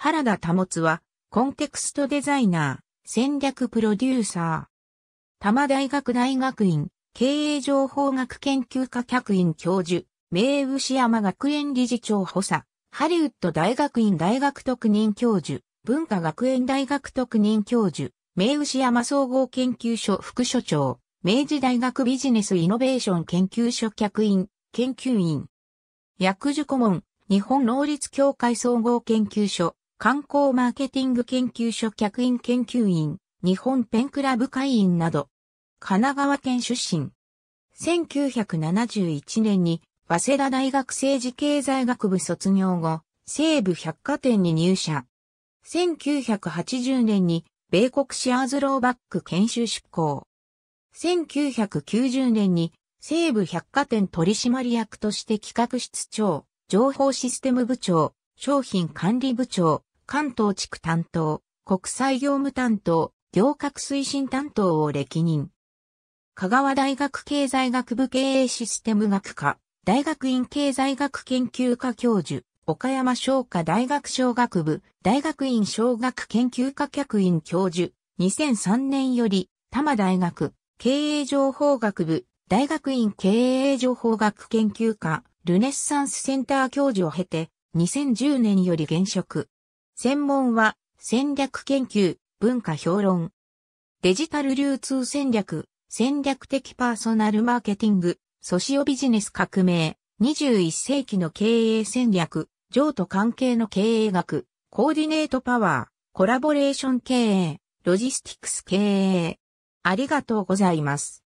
原田保は、コンテクストデザイナー、戦略プロデューサー。多摩大学大学院、経営情報学研究科客員教授、名牛山学園理事長補佐、ハリウッド大学院大学特任教授、文化学園大学特任教授、名牛山総合研究所副所長、明治大学ビジネスイノベーション研究所客員、研究員。薬事顧問、日本能率協会総合研究所、観光マーケティング研究所客員研究員、日本ペンクラブ会員など、神奈川県出身。1971年に、早稲田大学政治経済学部卒業後、西部百貨店に入社。1980年に、米国シアーズローバック研修出向。1990年に、西部百貨店取締役として企画室長、情報システム部長、商品管理部長、関東地区担当、国際業務担当、行革推進担当を歴任。香川大学経済学部経営システム学科、大学院経済学研究科教授、岡山商科大学商学部、大学院商学研究科客員教授、2003年より、多摩大学、経営情報学部、大学院経営情報学研究科、ルネッサンスセンター教授を経て、2010年より現職。専門は戦略研究、文化評論。デジタル流通戦略、戦略的パーソナルマーケティング、ソシオビジネス革命、21世紀の経営戦略、上と関係の経営学、コーディネートパワー、コラボレーション経営、ロジスティクス経営。ありがとうございます。